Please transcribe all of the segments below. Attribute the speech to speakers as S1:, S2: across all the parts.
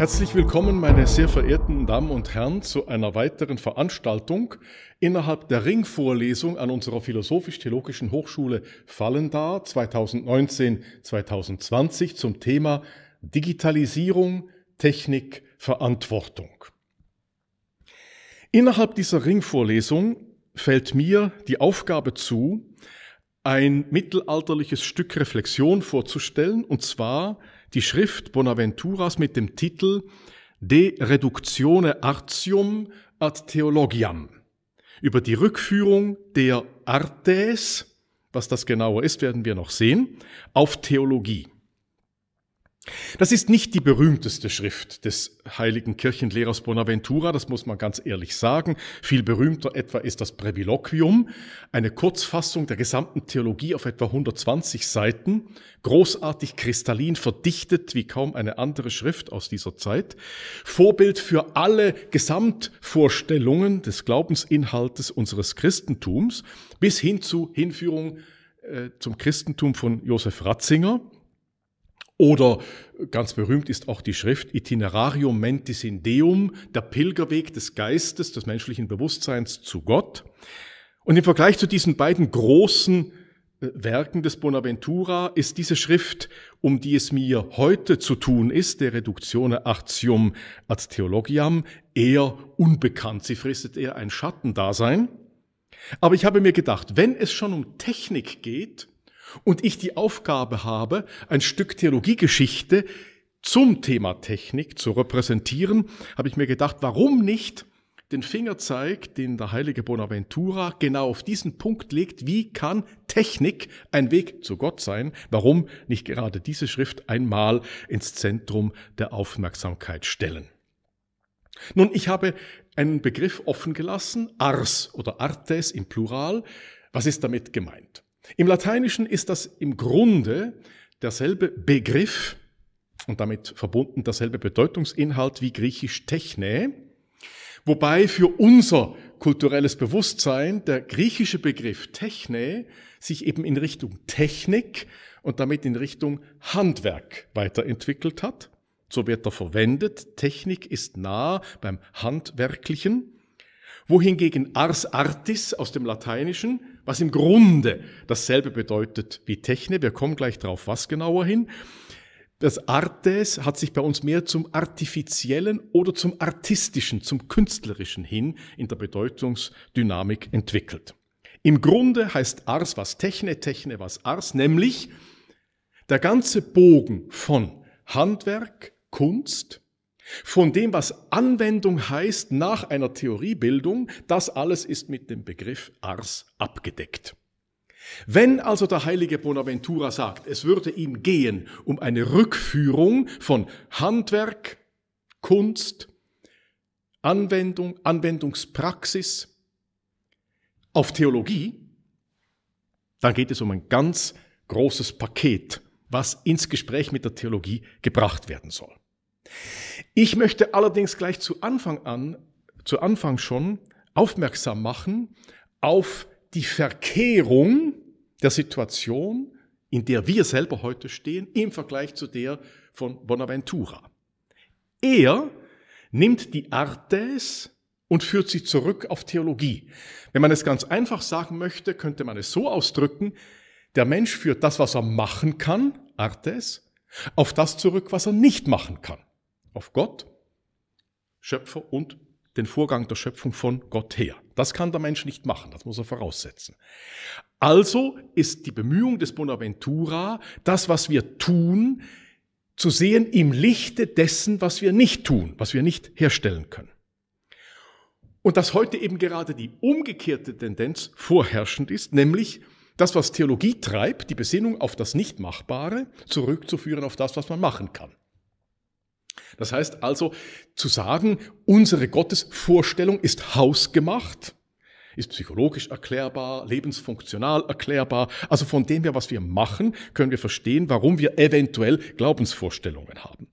S1: Herzlich willkommen, meine sehr verehrten Damen und Herren, zu einer weiteren Veranstaltung innerhalb der Ringvorlesung an unserer Philosophisch-Theologischen Hochschule Fallendar 2019-2020 zum Thema Digitalisierung, Technik, Verantwortung. Innerhalb dieser Ringvorlesung fällt mir die Aufgabe zu, ein mittelalterliches Stück Reflexion vorzustellen, und zwar die Schrift Bonaventuras mit dem Titel De Reductione Artium ad Theologiam über die Rückführung der Artes, was das genauer ist, werden wir noch sehen, auf Theologie. Das ist nicht die berühmteste Schrift des heiligen Kirchenlehrers Bonaventura, das muss man ganz ehrlich sagen. Viel berühmter etwa ist das Präbiloquium, eine Kurzfassung der gesamten Theologie auf etwa 120 Seiten, großartig kristallin verdichtet wie kaum eine andere Schrift aus dieser Zeit, Vorbild für alle Gesamtvorstellungen des Glaubensinhaltes unseres Christentums bis hin zu Hinführung äh, zum Christentum von Josef Ratzinger oder ganz berühmt ist auch die Schrift Itinerarium Mentis in Deum, der Pilgerweg des Geistes, des menschlichen Bewusstseins zu Gott. Und im Vergleich zu diesen beiden großen äh, Werken des Bonaventura ist diese Schrift, um die es mir heute zu tun ist, der Reduktione Artium ad Theologiam, eher unbekannt. Sie fristet eher ein Schattendasein. Aber ich habe mir gedacht, wenn es schon um Technik geht, und ich die Aufgabe habe, ein Stück Theologiegeschichte zum Thema Technik zu repräsentieren, habe ich mir gedacht, warum nicht den Fingerzeig, den der heilige Bonaventura genau auf diesen Punkt legt, wie kann Technik ein Weg zu Gott sein? Warum nicht gerade diese Schrift einmal ins Zentrum der Aufmerksamkeit stellen? Nun, ich habe einen Begriff offen gelassen, ars oder artes im Plural. Was ist damit gemeint? Im Lateinischen ist das im Grunde derselbe Begriff und damit verbunden derselbe Bedeutungsinhalt wie griechisch Techne, wobei für unser kulturelles Bewusstsein der griechische Begriff Techne sich eben in Richtung Technik und damit in Richtung Handwerk weiterentwickelt hat. So wird er verwendet. Technik ist nah beim Handwerklichen. Wohingegen Ars Artis aus dem Lateinischen was im Grunde dasselbe bedeutet wie Techne. Wir kommen gleich drauf, was genauer hin. Das Artes hat sich bei uns mehr zum Artifiziellen oder zum Artistischen, zum Künstlerischen hin in der Bedeutungsdynamik entwickelt. Im Grunde heißt Ars was Techne, Techne was Ars, nämlich der ganze Bogen von Handwerk, Kunst, von dem, was Anwendung heißt nach einer Theoriebildung, das alles ist mit dem Begriff Ars abgedeckt. Wenn also der heilige Bonaventura sagt, es würde ihm gehen um eine Rückführung von Handwerk, Kunst, Anwendung, Anwendungspraxis auf Theologie, dann geht es um ein ganz großes Paket, was ins Gespräch mit der Theologie gebracht werden soll. Ich möchte allerdings gleich zu Anfang an, zu Anfang schon aufmerksam machen auf die Verkehrung der Situation, in der wir selber heute stehen, im Vergleich zu der von Bonaventura. Er nimmt die Artes und führt sie zurück auf Theologie. Wenn man es ganz einfach sagen möchte, könnte man es so ausdrücken, der Mensch führt das, was er machen kann, Artes, auf das zurück, was er nicht machen kann, auf Gott, Schöpfer und den Vorgang der Schöpfung von Gott her. Das kann der Mensch nicht machen, das muss er voraussetzen. Also ist die Bemühung des Bonaventura, das, was wir tun, zu sehen im Lichte dessen, was wir nicht tun, was wir nicht herstellen können. Und dass heute eben gerade die umgekehrte Tendenz vorherrschend ist, nämlich das, was Theologie treibt, die Besinnung auf das Nichtmachbare, zurückzuführen auf das, was man machen kann. Das heißt also, zu sagen, unsere Gottesvorstellung ist hausgemacht, ist psychologisch erklärbar, lebensfunktional erklärbar. Also von dem her, was wir machen, können wir verstehen, warum wir eventuell Glaubensvorstellungen haben.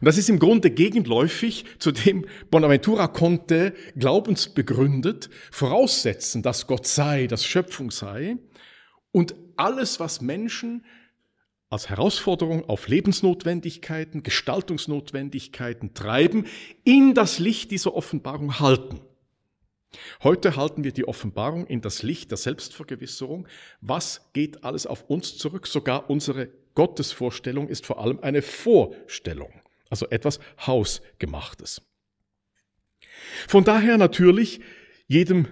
S1: Und das ist im Grunde gegenläufig zu dem Bonaventura konnte glaubensbegründet, voraussetzen, dass Gott sei, dass Schöpfung sei und alles, was Menschen als Herausforderung auf Lebensnotwendigkeiten, Gestaltungsnotwendigkeiten treiben, in das Licht dieser Offenbarung halten. Heute halten wir die Offenbarung in das Licht der Selbstvergewisserung. Was geht alles auf uns zurück? Sogar unsere Gottesvorstellung ist vor allem eine Vorstellung, also etwas Hausgemachtes. Von daher natürlich jedem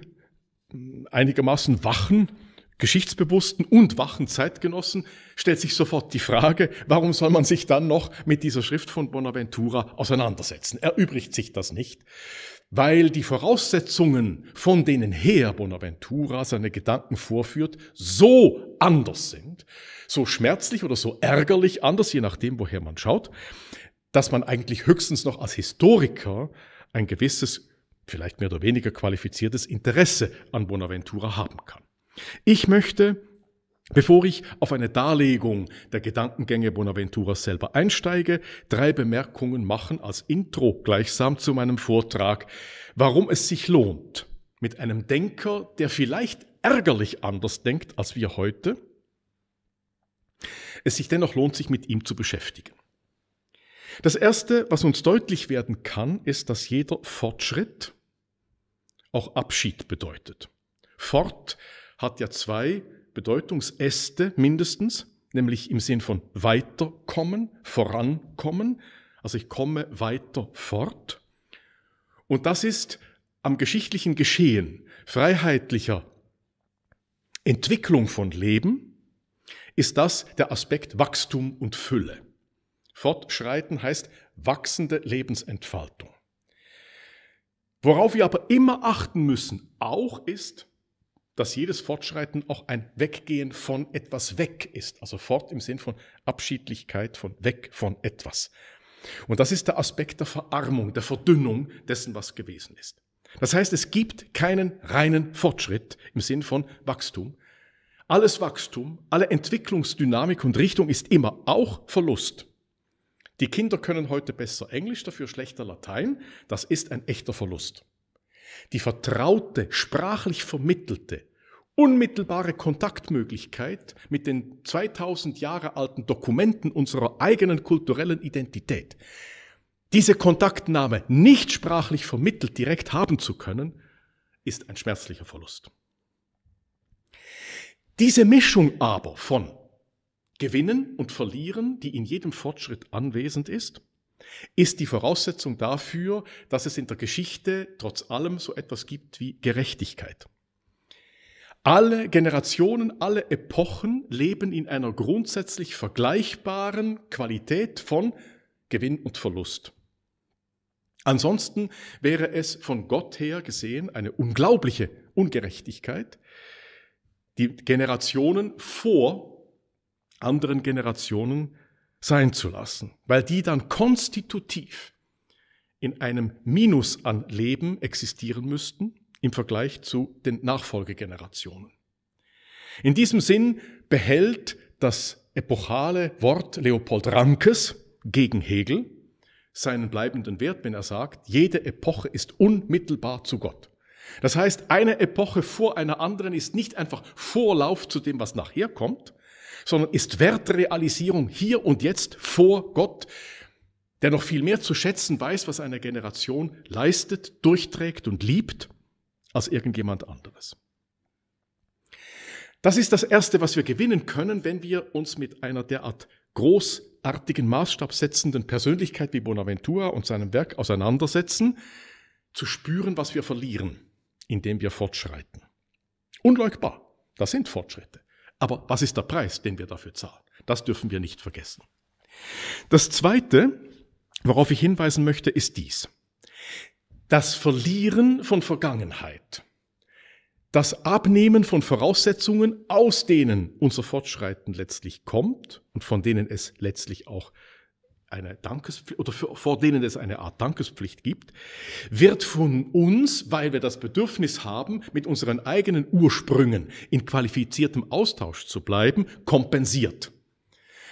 S1: hm, einigermaßen wachen geschichtsbewussten und wachen Zeitgenossen stellt sich sofort die Frage, warum soll man sich dann noch mit dieser Schrift von Bonaventura auseinandersetzen? Erübrigt sich das nicht? Weil die Voraussetzungen, von denen her Bonaventura seine Gedanken vorführt, so anders sind, so schmerzlich oder so ärgerlich anders, je nachdem, woher man schaut, dass man eigentlich höchstens noch als Historiker ein gewisses, vielleicht mehr oder weniger qualifiziertes Interesse an Bonaventura haben kann. Ich möchte, bevor ich auf eine Darlegung der Gedankengänge Bonaventuras selber einsteige, drei Bemerkungen machen als Intro gleichsam zu meinem Vortrag, warum es sich lohnt, mit einem Denker, der vielleicht ärgerlich anders denkt als wir heute, es sich dennoch lohnt, sich mit ihm zu beschäftigen. Das Erste, was uns deutlich werden kann, ist, dass jeder Fortschritt auch Abschied bedeutet. Fort hat ja zwei Bedeutungsäste mindestens, nämlich im Sinn von weiterkommen, vorankommen. Also ich komme weiter fort. Und das ist am geschichtlichen Geschehen freiheitlicher Entwicklung von Leben, ist das der Aspekt Wachstum und Fülle. Fortschreiten heißt wachsende Lebensentfaltung. Worauf wir aber immer achten müssen, auch ist, dass jedes Fortschreiten auch ein Weggehen von etwas weg ist. Also fort im Sinn von Abschiedlichkeit, von weg von etwas. Und das ist der Aspekt der Verarmung, der Verdünnung dessen, was gewesen ist. Das heißt, es gibt keinen reinen Fortschritt im Sinn von Wachstum. Alles Wachstum, alle Entwicklungsdynamik und Richtung ist immer auch Verlust. Die Kinder können heute besser Englisch, dafür schlechter Latein. Das ist ein echter Verlust. Die vertraute, sprachlich vermittelte, unmittelbare Kontaktmöglichkeit mit den 2000 Jahre alten Dokumenten unserer eigenen kulturellen Identität. Diese Kontaktnahme nicht sprachlich vermittelt direkt haben zu können, ist ein schmerzlicher Verlust. Diese Mischung aber von Gewinnen und Verlieren, die in jedem Fortschritt anwesend ist, ist die Voraussetzung dafür, dass es in der Geschichte trotz allem so etwas gibt wie Gerechtigkeit. Alle Generationen, alle Epochen leben in einer grundsätzlich vergleichbaren Qualität von Gewinn und Verlust. Ansonsten wäre es von Gott her gesehen eine unglaubliche Ungerechtigkeit, die Generationen vor anderen Generationen sein zu lassen, weil die dann konstitutiv in einem Minus an Leben existieren müssten im Vergleich zu den Nachfolgegenerationen. In diesem Sinn behält das epochale Wort Leopold Rankes gegen Hegel seinen bleibenden Wert, wenn er sagt, jede Epoche ist unmittelbar zu Gott. Das heißt, eine Epoche vor einer anderen ist nicht einfach Vorlauf zu dem, was nachher kommt, sondern ist Wertrealisierung hier und jetzt vor Gott, der noch viel mehr zu schätzen weiß, was eine Generation leistet, durchträgt und liebt, als irgendjemand anderes. Das ist das Erste, was wir gewinnen können, wenn wir uns mit einer derart großartigen, maßstabsetzenden Persönlichkeit wie Bonaventura und seinem Werk auseinandersetzen, zu spüren, was wir verlieren, indem wir fortschreiten. Unleugbar, das sind Fortschritte. Aber was ist der Preis, den wir dafür zahlen? Das dürfen wir nicht vergessen. Das Zweite, worauf ich hinweisen möchte, ist dies. Das Verlieren von Vergangenheit, das Abnehmen von Voraussetzungen, aus denen unser Fortschreiten letztlich kommt und von denen es letztlich auch eine Dankespflicht oder für, vor denen es eine Art Dankespflicht gibt, wird von uns, weil wir das Bedürfnis haben, mit unseren eigenen Ursprüngen in qualifiziertem Austausch zu bleiben, kompensiert.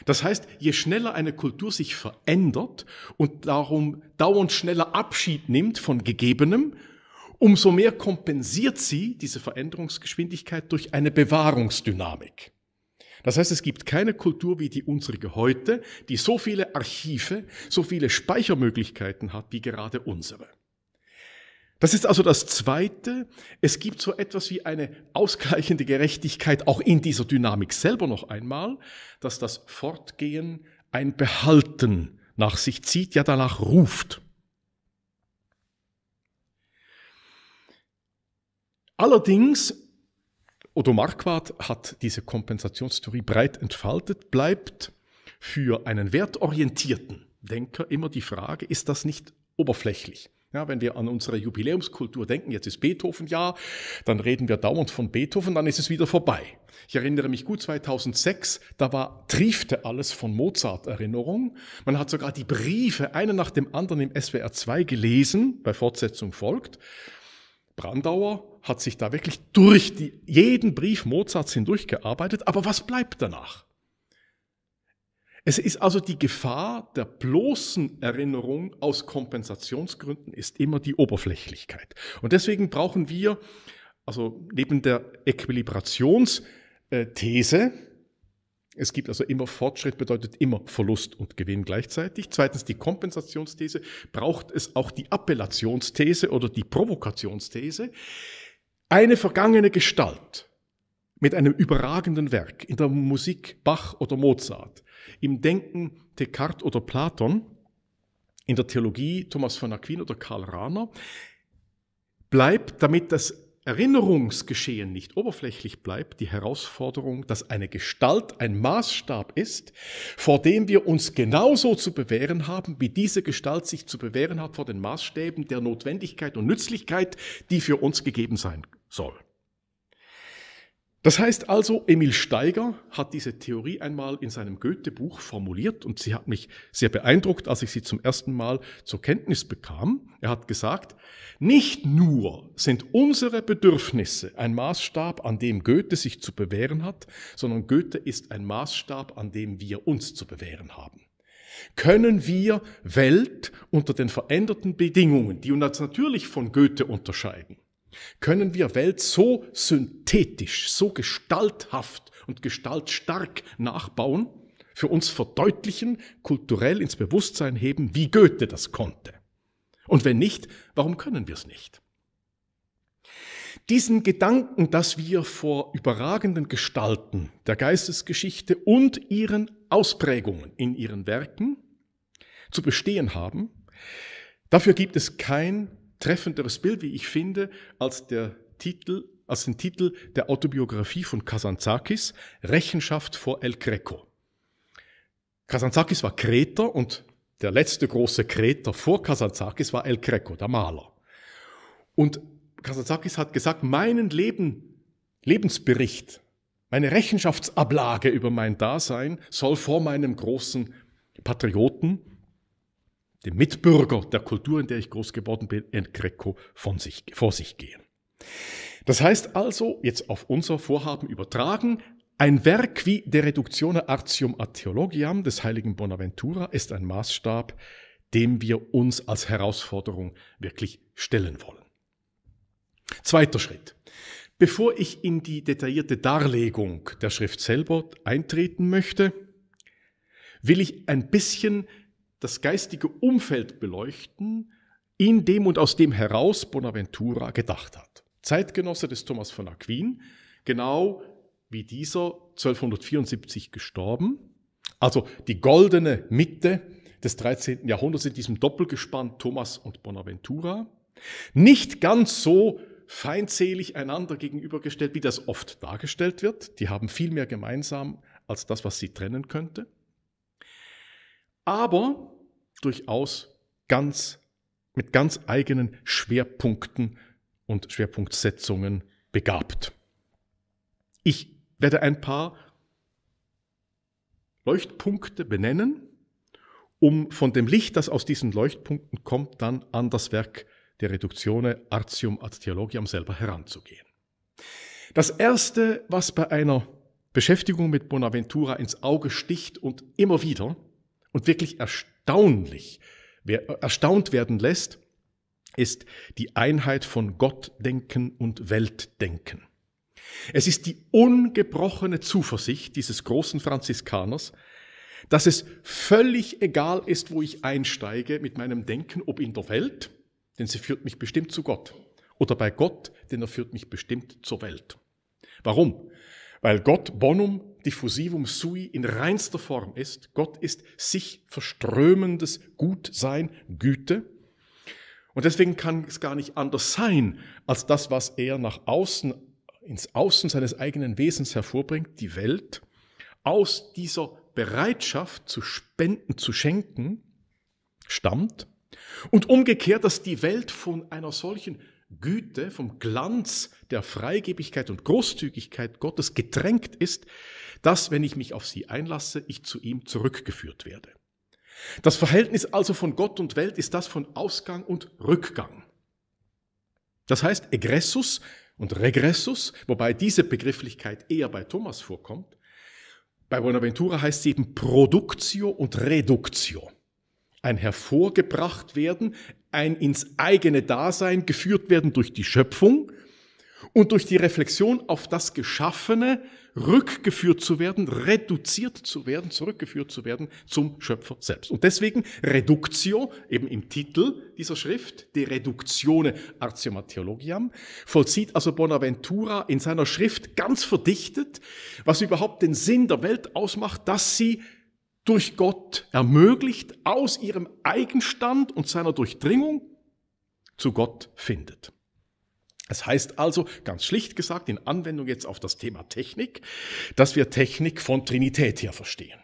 S1: Das heißt, je schneller eine Kultur sich verändert und darum dauernd schneller Abschied nimmt von Gegebenem, umso mehr kompensiert sie diese Veränderungsgeschwindigkeit durch eine Bewahrungsdynamik. Das heißt, es gibt keine Kultur wie die unsere heute, die so viele Archive, so viele Speichermöglichkeiten hat wie gerade unsere. Das ist also das Zweite. Es gibt so etwas wie eine ausgleichende Gerechtigkeit auch in dieser Dynamik selber noch einmal, dass das Fortgehen ein Behalten nach sich zieht, ja danach ruft. Allerdings Otto Marquardt hat diese Kompensationstheorie breit entfaltet, bleibt für einen wertorientierten Denker immer die Frage, ist das nicht oberflächlich? Ja, wenn wir an unsere Jubiläumskultur denken, jetzt ist Beethoven ja, dann reden wir dauernd von Beethoven, dann ist es wieder vorbei. Ich erinnere mich gut 2006, da war, triefte alles von Mozart-Erinnerung. Man hat sogar die Briefe einen nach dem anderen im SWR 2 gelesen, bei Fortsetzung folgt. Brandauer hat sich da wirklich durch die, jeden Brief Mozarts hindurchgearbeitet, aber was bleibt danach? Es ist also die Gefahr der bloßen Erinnerung aus Kompensationsgründen ist immer die Oberflächlichkeit. Und deswegen brauchen wir, also neben der Äquilibrationsthese, es gibt also immer Fortschritt bedeutet immer Verlust und Gewinn gleichzeitig. Zweitens die Kompensationsthese braucht es auch die Appellationsthese oder die Provokationsthese. Eine vergangene Gestalt mit einem überragenden Werk in der Musik Bach oder Mozart, im Denken Descartes oder Platon, in der Theologie Thomas von Aquin oder Karl Rahner, bleibt, damit das Erinnerungsgeschehen nicht oberflächlich bleibt, die Herausforderung, dass eine Gestalt ein Maßstab ist, vor dem wir uns genauso zu bewähren haben, wie diese Gestalt sich zu bewähren hat vor den Maßstäben der Notwendigkeit und Nützlichkeit, die für uns gegeben sein soll. Das heißt also, Emil Steiger hat diese Theorie einmal in seinem Goethe-Buch formuliert und sie hat mich sehr beeindruckt, als ich sie zum ersten Mal zur Kenntnis bekam. Er hat gesagt, nicht nur sind unsere Bedürfnisse ein Maßstab, an dem Goethe sich zu bewähren hat, sondern Goethe ist ein Maßstab, an dem wir uns zu bewähren haben können wir Welt unter den veränderten Bedingungen, die uns natürlich von Goethe unterscheiden, können wir Welt so synthetisch, so gestalthaft und gestaltstark nachbauen, für uns verdeutlichen, kulturell ins Bewusstsein heben, wie Goethe das konnte. Und wenn nicht, warum können wir es nicht? Diesen Gedanken, dass wir vor überragenden Gestalten der Geistesgeschichte und ihren Ausprägungen in ihren Werken zu bestehen haben, dafür gibt es kein treffenderes Bild, wie ich finde, als der Titel, als den Titel der Autobiografie von Kazantzakis, Rechenschaft vor El Greco. Kazantzakis war Kreter und der letzte große Kreter vor Kazantzakis war El Greco, der Maler. Und Kazantzakis hat gesagt, meinen Leben, Lebensbericht, meine Rechenschaftsablage über mein Dasein soll vor meinem großen Patrioten, dem Mitbürger der Kultur, in der ich groß geworden bin, in Greco von sich, vor sich gehen. Das heißt also, jetzt auf unser Vorhaben übertragen, ein Werk wie De Reductione Artium a Theologiam des heiligen Bonaventura ist ein Maßstab, dem wir uns als Herausforderung wirklich stellen wollen. Zweiter Schritt. Bevor ich in die detaillierte Darlegung der Schrift selber eintreten möchte, will ich ein bisschen das geistige Umfeld beleuchten, in dem und aus dem heraus Bonaventura gedacht hat. Zeitgenosse des Thomas von Aquin, genau wie dieser 1274 gestorben. Also die goldene Mitte des 13. Jahrhunderts in diesem Doppelgespann Thomas und Bonaventura. Nicht ganz so feindselig einander gegenübergestellt, wie das oft dargestellt wird. Die haben viel mehr gemeinsam als das, was sie trennen könnte. Aber durchaus ganz mit ganz eigenen Schwerpunkten und Schwerpunktsetzungen begabt. Ich werde ein paar Leuchtpunkte benennen, um von dem Licht, das aus diesen Leuchtpunkten kommt, dann an das Werk der Reduktione Artium ad Theologiam selber heranzugehen. Das Erste, was bei einer Beschäftigung mit Bonaventura ins Auge sticht und immer wieder, und wirklich erstaunlich, erstaunt werden lässt, ist die Einheit von Gottdenken und Weltdenken. Es ist die ungebrochene Zuversicht dieses großen Franziskaners, dass es völlig egal ist, wo ich einsteige mit meinem Denken, ob in der Welt, denn sie führt mich bestimmt zu Gott, oder bei Gott, denn er führt mich bestimmt zur Welt. Warum? Weil Gott bonum diffusivum sui in reinster Form ist. Gott ist sich verströmendes Gutsein, Güte. Und deswegen kann es gar nicht anders sein, als das, was er nach außen, ins Außen seines eigenen Wesens hervorbringt, die Welt, aus dieser Bereitschaft zu spenden, zu schenken, stammt. Und umgekehrt, dass die Welt von einer solchen Güte, vom Glanz der Freigebigkeit und Großzügigkeit Gottes getränkt ist, dass, wenn ich mich auf sie einlasse, ich zu ihm zurückgeführt werde. Das Verhältnis also von Gott und Welt ist das von Ausgang und Rückgang. Das heißt, Egressus und Regressus, wobei diese Begrifflichkeit eher bei Thomas vorkommt, bei Bonaventura heißt sie eben Productio und Reductio. Ein hervorgebracht werden, ein ins eigene Dasein geführt werden durch die Schöpfung und durch die Reflexion auf das Geschaffene rückgeführt zu werden, reduziert zu werden, zurückgeführt zu werden zum Schöpfer selbst. Und deswegen Reductio, eben im Titel dieser Schrift, De Reductione Artioma Theologiam, vollzieht also Bonaventura in seiner Schrift ganz verdichtet, was überhaupt den Sinn der Welt ausmacht, dass sie durch Gott ermöglicht, aus ihrem Eigenstand und seiner Durchdringung zu Gott findet. Es heißt also ganz schlicht gesagt in Anwendung jetzt auf das Thema Technik, dass wir Technik von Trinität her verstehen.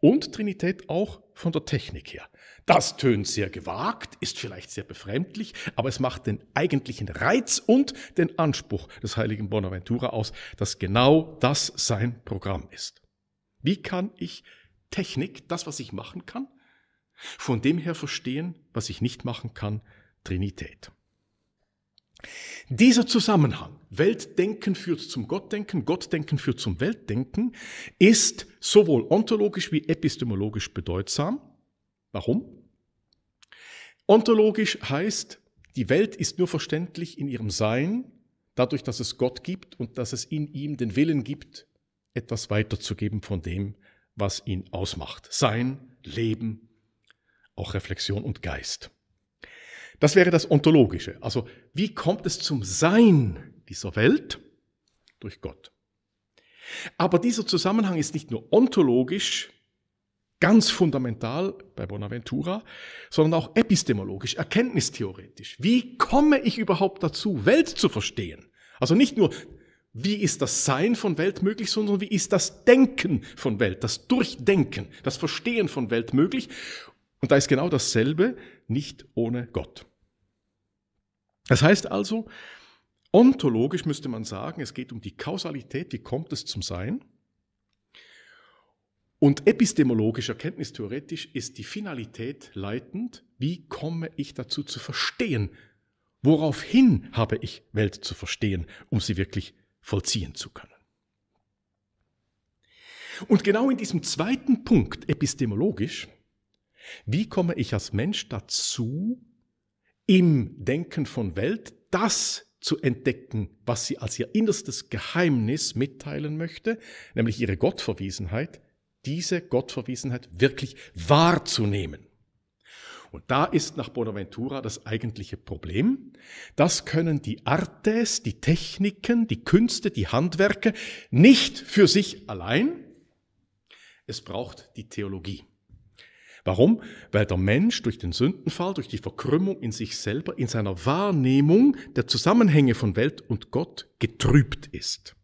S1: Und Trinität auch von der Technik her. Das tönt sehr gewagt, ist vielleicht sehr befremdlich, aber es macht den eigentlichen Reiz und den Anspruch des heiligen Bonaventura aus, dass genau das sein Programm ist. Wie kann ich Technik, das, was ich machen kann, von dem her verstehen, was ich nicht machen kann, Trinität. Dieser Zusammenhang, Weltdenken führt zum Gottdenken, Gottdenken führt zum Weltdenken, ist sowohl ontologisch wie epistemologisch bedeutsam. Warum? Ontologisch heißt, die Welt ist nur verständlich in ihrem Sein, dadurch, dass es Gott gibt und dass es in ihm den Willen gibt, etwas weiterzugeben von dem, was ihn ausmacht. Sein, Leben, auch Reflexion und Geist. Das wäre das Ontologische. Also wie kommt es zum Sein dieser Welt? Durch Gott. Aber dieser Zusammenhang ist nicht nur ontologisch, ganz fundamental bei Bonaventura, sondern auch epistemologisch, erkenntnistheoretisch. Wie komme ich überhaupt dazu, Welt zu verstehen? Also nicht nur, wie ist das Sein von Welt möglich, sondern wie ist das Denken von Welt, das Durchdenken, das Verstehen von Welt möglich? Und da ist genau dasselbe, nicht ohne Gott. Das heißt also, ontologisch müsste man sagen, es geht um die Kausalität, wie kommt es zum Sein? Und epistemologisch, erkenntnistheoretisch ist die Finalität leitend, wie komme ich dazu zu verstehen? Woraufhin habe ich Welt zu verstehen, um sie wirklich vollziehen zu können? Und genau in diesem zweiten Punkt, epistemologisch, wie komme ich als Mensch dazu, im Denken von Welt, das zu entdecken, was sie als ihr innerstes Geheimnis mitteilen möchte, nämlich ihre Gottverwiesenheit, diese Gottverwiesenheit wirklich wahrzunehmen. Und da ist nach Bonaventura das eigentliche Problem. Das können die Artes, die Techniken, die Künste, die Handwerke nicht für sich allein. Es braucht die Theologie. Warum? Weil der Mensch durch den Sündenfall, durch die Verkrümmung in sich selber, in seiner Wahrnehmung der Zusammenhänge von Welt und Gott getrübt ist.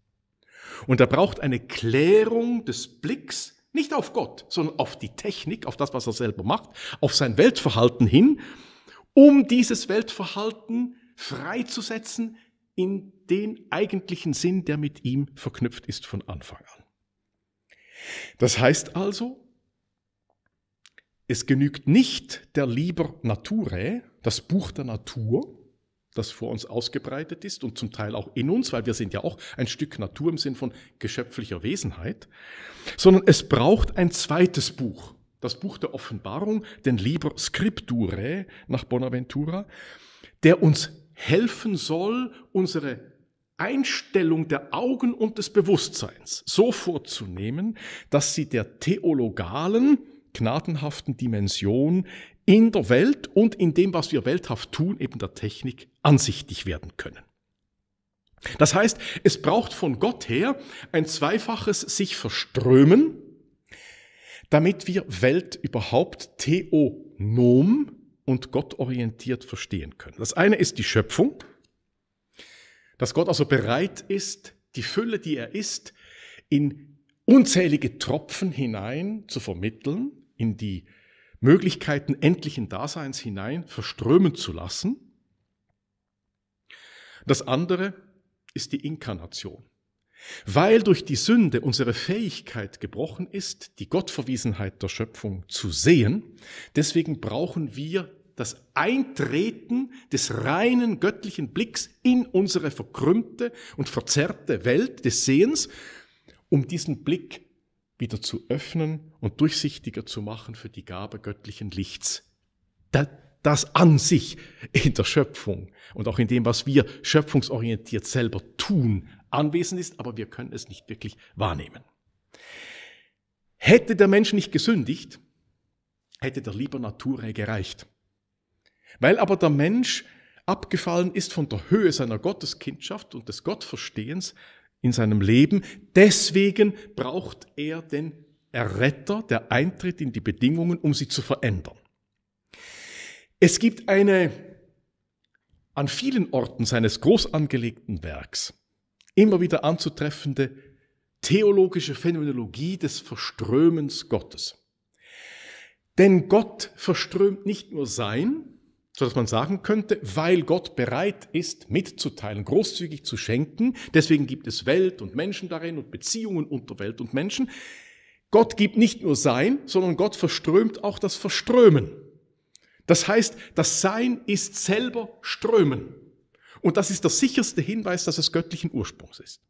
S1: Und er braucht eine Klärung des Blicks nicht auf Gott, sondern auf die Technik, auf das, was er selber macht, auf sein Weltverhalten hin, um dieses Weltverhalten freizusetzen in den eigentlichen Sinn, der mit ihm verknüpft ist von Anfang an. Das heißt also, es genügt nicht der Liber Naturae, das Buch der Natur, das vor uns ausgebreitet ist und zum Teil auch in uns, weil wir sind ja auch ein Stück Natur im Sinn von geschöpflicher Wesenheit, sondern es braucht ein zweites Buch, das Buch der Offenbarung, den Liber Scripturae nach Bonaventura, der uns helfen soll, unsere Einstellung der Augen und des Bewusstseins so vorzunehmen, dass sie der theologalen, gnadenhaften Dimension in der Welt und in dem, was wir welthaft tun, eben der Technik ansichtig werden können. Das heißt, es braucht von Gott her ein zweifaches sich verströmen, damit wir Welt überhaupt theonom und gottorientiert verstehen können. Das eine ist die Schöpfung, dass Gott also bereit ist, die Fülle, die er ist, in unzählige Tropfen hinein zu vermitteln in die Möglichkeiten endlichen Daseins hinein verströmen zu lassen. Das andere ist die Inkarnation. Weil durch die Sünde unsere Fähigkeit gebrochen ist, die Gottverwiesenheit der Schöpfung zu sehen, deswegen brauchen wir das Eintreten des reinen göttlichen Blicks in unsere verkrümmte und verzerrte Welt des Sehens, um diesen Blick wieder zu öffnen und durchsichtiger zu machen für die Gabe göttlichen Lichts. Das an sich in der Schöpfung und auch in dem, was wir schöpfungsorientiert selber tun, anwesend ist, aber wir können es nicht wirklich wahrnehmen. Hätte der Mensch nicht gesündigt, hätte der lieber Nature gereicht. Weil aber der Mensch abgefallen ist von der Höhe seiner Gotteskindschaft und des Gottverstehens, in seinem Leben. Deswegen braucht er den Erretter, der eintritt in die Bedingungen, um sie zu verändern. Es gibt eine an vielen Orten seines groß angelegten Werks immer wieder anzutreffende theologische Phänomenologie des Verströmens Gottes. Denn Gott verströmt nicht nur sein, sodass man sagen könnte, weil Gott bereit ist, mitzuteilen, großzügig zu schenken, deswegen gibt es Welt und Menschen darin und Beziehungen unter Welt und Menschen. Gott gibt nicht nur Sein, sondern Gott verströmt auch das Verströmen. Das heißt, das Sein ist selber Strömen. Und das ist der sicherste Hinweis, dass es göttlichen Ursprungs ist.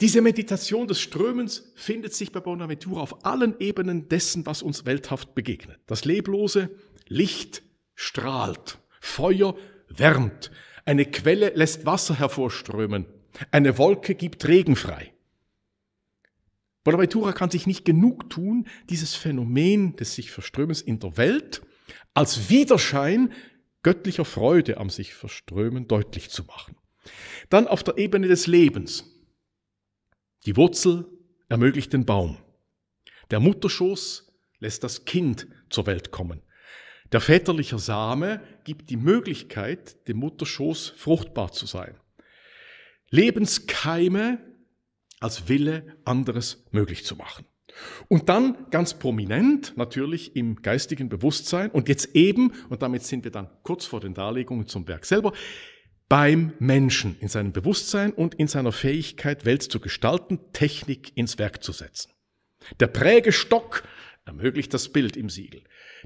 S1: Diese Meditation des Strömens findet sich bei Bonaventura auf allen Ebenen dessen, was uns welthaft begegnet. Das Leblose, Licht, strahlt, Feuer wärmt, eine Quelle lässt Wasser hervorströmen, eine Wolke gibt Regen frei. Bonaventura kann sich nicht genug tun, dieses Phänomen des sich Verströmens in der Welt als Widerschein göttlicher Freude am sich Verströmen deutlich zu machen. Dann auf der Ebene des Lebens. Die Wurzel ermöglicht den Baum. Der Mutterschoß lässt das Kind zur Welt kommen. Der väterliche Same gibt die Möglichkeit, dem Mutterschoß fruchtbar zu sein. Lebenskeime als Wille, anderes möglich zu machen. Und dann ganz prominent natürlich im geistigen Bewusstsein und jetzt eben, und damit sind wir dann kurz vor den Darlegungen zum Werk selber, beim Menschen in seinem Bewusstsein und in seiner Fähigkeit, Welt zu gestalten, Technik ins Werk zu setzen. Der Prägestock ermöglicht das Bild im Siegel.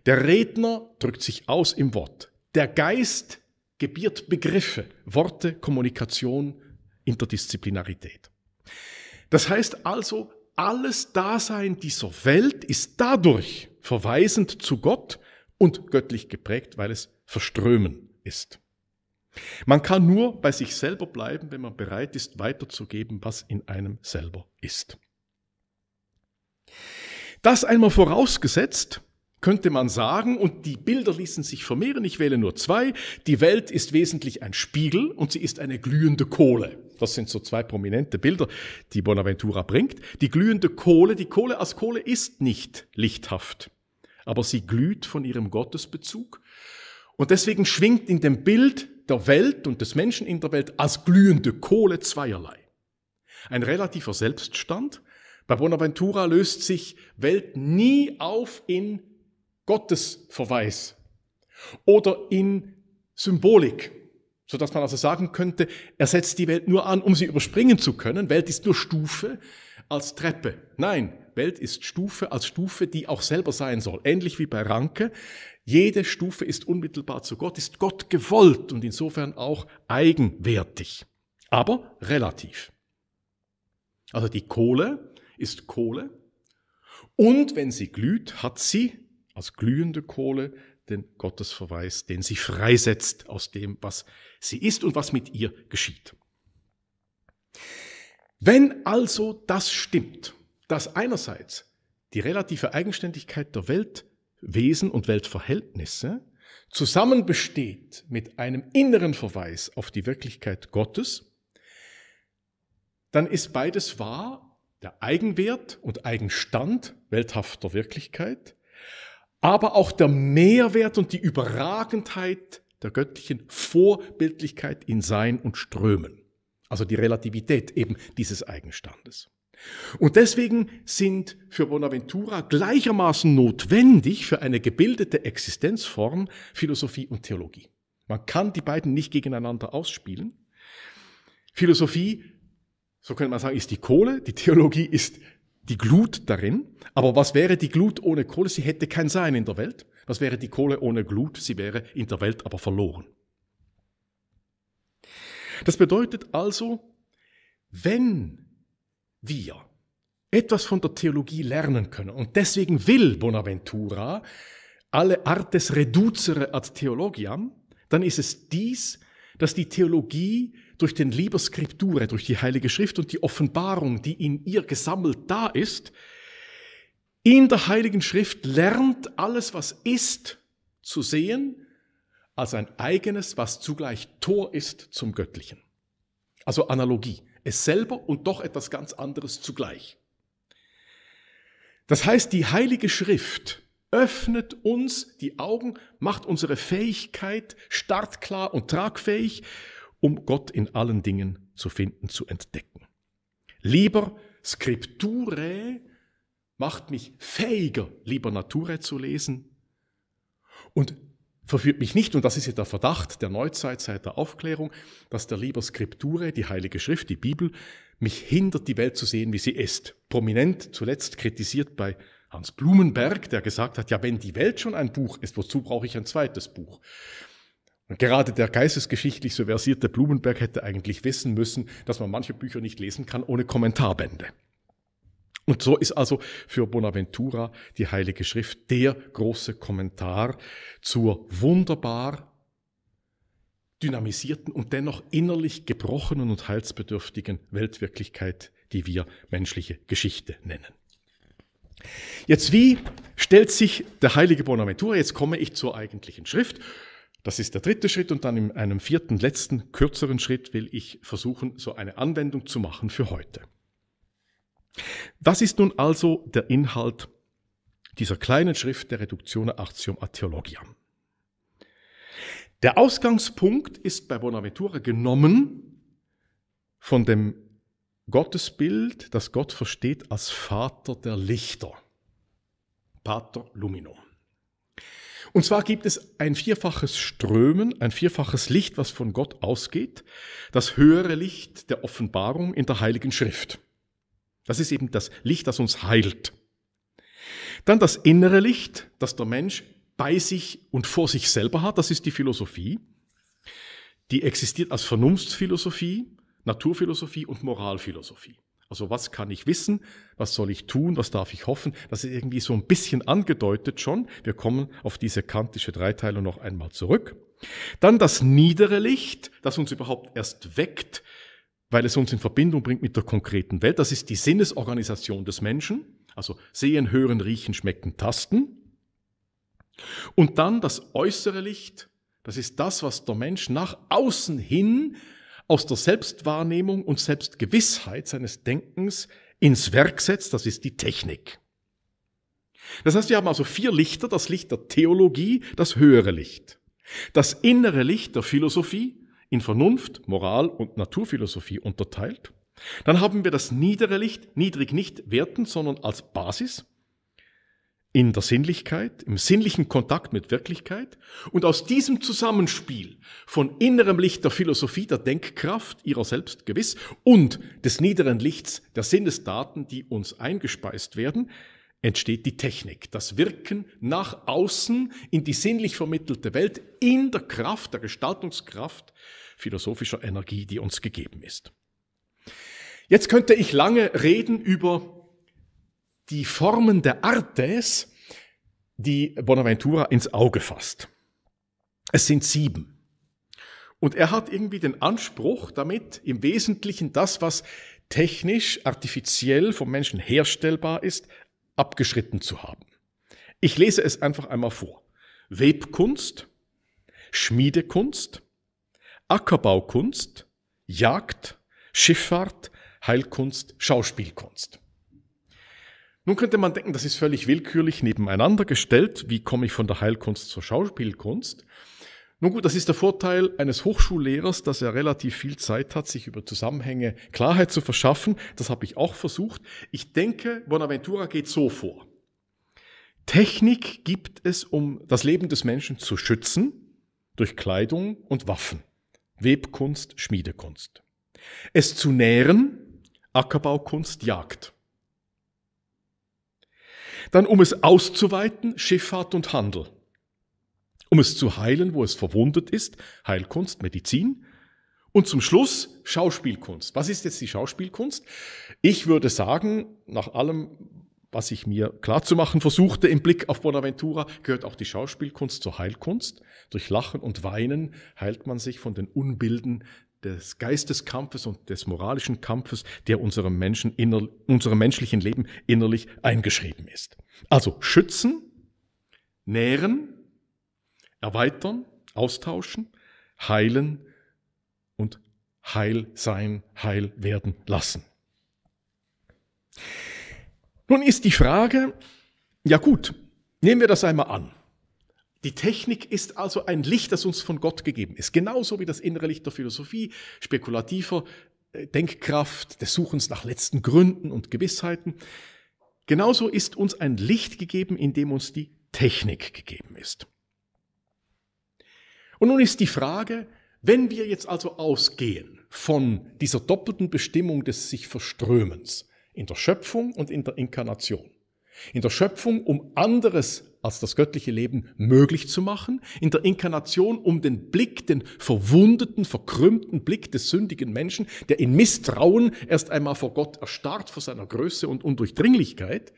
S1: Der Redner drückt sich aus im Wort. Der Geist gebiert Begriffe, Worte, Kommunikation, Interdisziplinarität. Das heißt also, alles Dasein dieser Welt ist dadurch verweisend zu Gott und göttlich geprägt, weil es verströmen ist. Man kann nur bei sich selber bleiben, wenn man bereit ist, weiterzugeben, was in einem selber ist. Das einmal vorausgesetzt, könnte man sagen, und die Bilder ließen sich vermehren, ich wähle nur zwei, die Welt ist wesentlich ein Spiegel und sie ist eine glühende Kohle. Das sind so zwei prominente Bilder, die Bonaventura bringt. Die glühende Kohle, die Kohle als Kohle ist nicht lichthaft, aber sie glüht von ihrem Gottesbezug. Und deswegen schwingt in dem Bild der Welt und des Menschen in der Welt als glühende Kohle zweierlei. Ein relativer Selbststand. Bei Bonaventura löst sich Welt nie auf in Gottesverweis oder in Symbolik, sodass man also sagen könnte, er setzt die Welt nur an, um sie überspringen zu können. Welt ist nur Stufe als Treppe. Nein, Welt ist Stufe als Stufe, die auch selber sein soll. Ähnlich wie bei Ranke. Jede Stufe ist unmittelbar zu Gott, ist Gott gewollt und insofern auch eigenwertig, aber relativ. Also die Kohle ist Kohle und wenn sie glüht, hat sie als glühende Kohle den Gottesverweis, den sie freisetzt aus dem, was sie ist und was mit ihr geschieht. Wenn also das stimmt, dass einerseits die relative Eigenständigkeit der Weltwesen und Weltverhältnisse zusammen besteht mit einem inneren Verweis auf die Wirklichkeit Gottes, dann ist beides wahr, der Eigenwert und Eigenstand welthafter Wirklichkeit aber auch der Mehrwert und die Überragendheit der göttlichen Vorbildlichkeit in Sein und Strömen. Also die Relativität eben dieses Eigenstandes. Und deswegen sind für Bonaventura gleichermaßen notwendig für eine gebildete Existenzform Philosophie und Theologie. Man kann die beiden nicht gegeneinander ausspielen. Philosophie, so könnte man sagen, ist die Kohle, die Theologie ist die Glut darin. Aber was wäre die Glut ohne Kohle? Sie hätte kein Sein in der Welt. Was wäre die Kohle ohne Glut? Sie wäre in der Welt aber verloren. Das bedeutet also, wenn wir etwas von der Theologie lernen können, und deswegen will Bonaventura alle Artes reducere ad theologiam, dann ist es dies, dass die Theologie durch den Liber Skripture, durch die Heilige Schrift und die Offenbarung, die in ihr gesammelt da ist, in der Heiligen Schrift lernt alles, was ist, zu sehen, als ein eigenes, was zugleich Tor ist zum Göttlichen. Also Analogie, es selber und doch etwas ganz anderes zugleich. Das heißt, die Heilige Schrift öffnet uns die Augen, macht unsere Fähigkeit startklar und tragfähig um Gott in allen Dingen zu finden, zu entdecken. Lieber Skripture macht mich fähiger, lieber Nature zu lesen und verführt mich nicht, und das ist ja der Verdacht der Neuzeit seit der Aufklärung, dass der lieber Scripture, die Heilige Schrift, die Bibel, mich hindert, die Welt zu sehen, wie sie ist. Prominent zuletzt kritisiert bei Hans Blumenberg, der gesagt hat, ja, wenn die Welt schon ein Buch ist, wozu brauche ich ein zweites Buch? Und gerade der geistesgeschichtlich so versierte Blumenberg hätte eigentlich wissen müssen, dass man manche Bücher nicht lesen kann ohne Kommentarbände. Und so ist also für Bonaventura die Heilige Schrift der große Kommentar zur wunderbar dynamisierten und dennoch innerlich gebrochenen und heilsbedürftigen Weltwirklichkeit, die wir menschliche Geschichte nennen. Jetzt wie stellt sich der heilige Bonaventura, jetzt komme ich zur eigentlichen Schrift, das ist der dritte Schritt und dann in einem vierten, letzten, kürzeren Schritt will ich versuchen, so eine Anwendung zu machen für heute. Das ist nun also der Inhalt dieser kleinen Schrift der Reductione Artium a Theologia. Der Ausgangspunkt ist bei Bonaventura genommen von dem Gottesbild, das Gott versteht als Vater der Lichter, Pater Luminum. Und zwar gibt es ein vierfaches Strömen, ein vierfaches Licht, was von Gott ausgeht, das höhere Licht der Offenbarung in der Heiligen Schrift. Das ist eben das Licht, das uns heilt. Dann das innere Licht, das der Mensch bei sich und vor sich selber hat, das ist die Philosophie. Die existiert als Vernunftsphilosophie, Naturphilosophie und Moralphilosophie. Also was kann ich wissen? Was soll ich tun? Was darf ich hoffen? Das ist irgendwie so ein bisschen angedeutet schon. Wir kommen auf diese kantische Dreiteilung noch einmal zurück. Dann das niedere Licht, das uns überhaupt erst weckt, weil es uns in Verbindung bringt mit der konkreten Welt. Das ist die Sinnesorganisation des Menschen. Also sehen, hören, riechen, schmecken, tasten. Und dann das äußere Licht, das ist das, was der Mensch nach außen hin aus der Selbstwahrnehmung und Selbstgewissheit seines Denkens ins Werk setzt, das ist die Technik. Das heißt, wir haben also vier Lichter, das Licht der Theologie, das höhere Licht, das innere Licht der Philosophie, in Vernunft, Moral und Naturphilosophie unterteilt, dann haben wir das niedere Licht, niedrig nicht wertend, sondern als Basis, in der Sinnlichkeit, im sinnlichen Kontakt mit Wirklichkeit und aus diesem Zusammenspiel von innerem Licht der Philosophie, der Denkkraft ihrer selbst gewiss und des niederen Lichts der Sinnesdaten, die uns eingespeist werden, entsteht die Technik, das Wirken nach außen in die sinnlich vermittelte Welt in der Kraft, der Gestaltungskraft philosophischer Energie, die uns gegeben ist. Jetzt könnte ich lange reden über die Formen der Artes, die Bonaventura ins Auge fasst. Es sind sieben. Und er hat irgendwie den Anspruch, damit im Wesentlichen das, was technisch, artifiziell vom Menschen herstellbar ist, abgeschritten zu haben. Ich lese es einfach einmal vor. Webkunst, Schmiedekunst, Ackerbaukunst, Jagd, Schifffahrt, Heilkunst, Schauspielkunst. Nun könnte man denken, das ist völlig willkürlich nebeneinander gestellt. Wie komme ich von der Heilkunst zur Schauspielkunst? Nun gut, das ist der Vorteil eines Hochschullehrers, dass er relativ viel Zeit hat, sich über Zusammenhänge Klarheit zu verschaffen. Das habe ich auch versucht. Ich denke, Bonaventura geht so vor. Technik gibt es, um das Leben des Menschen zu schützen, durch Kleidung und Waffen, Webkunst, Schmiedekunst. Es zu nähren, Ackerbaukunst, Jagd. Dann, um es auszuweiten, Schifffahrt und Handel. Um es zu heilen, wo es verwundet ist, Heilkunst, Medizin. Und zum Schluss Schauspielkunst. Was ist jetzt die Schauspielkunst? Ich würde sagen, nach allem, was ich mir klarzumachen versuchte im Blick auf Bonaventura, gehört auch die Schauspielkunst zur Heilkunst. Durch Lachen und Weinen heilt man sich von den Unbilden des Geisteskampfes und des moralischen Kampfes, der unserem, Menschen inner, unserem menschlichen Leben innerlich eingeschrieben ist. Also schützen, nähren, erweitern, austauschen, heilen und heil sein, heil werden lassen. Nun ist die Frage, ja gut, nehmen wir das einmal an. Die Technik ist also ein Licht, das uns von Gott gegeben ist, genauso wie das innere Licht der Philosophie, spekulativer äh, Denkkraft, des Suchens nach letzten Gründen und Gewissheiten. Genauso ist uns ein Licht gegeben, in dem uns die Technik gegeben ist. Und nun ist die Frage, wenn wir jetzt also ausgehen von dieser doppelten Bestimmung des sich Verströmens in der Schöpfung und in der Inkarnation, in der Schöpfung um anderes als das göttliche Leben möglich zu machen, in der Inkarnation, um den Blick, den verwundeten, verkrümmten Blick des sündigen Menschen, der in Misstrauen erst einmal vor Gott erstarrt, vor seiner Größe und Undurchdringlichkeit.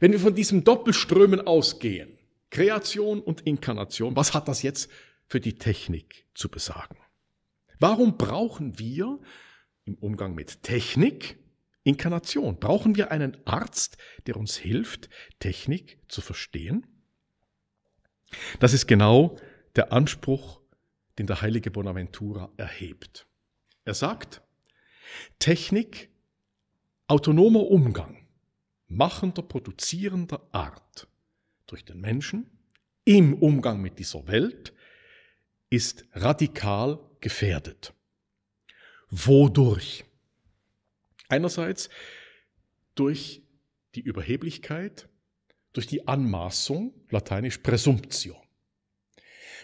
S1: Wenn wir von diesem Doppelströmen ausgehen, Kreation und Inkarnation, was hat das jetzt für die Technik zu besagen? Warum brauchen wir im Umgang mit Technik Inkarnation. Brauchen wir einen Arzt, der uns hilft, Technik zu verstehen? Das ist genau der Anspruch, den der heilige Bonaventura erhebt. Er sagt, Technik, autonomer Umgang machender, produzierender Art durch den Menschen im Umgang mit dieser Welt ist radikal gefährdet. Wodurch? Einerseits durch die Überheblichkeit, durch die Anmaßung, lateinisch Presumptio.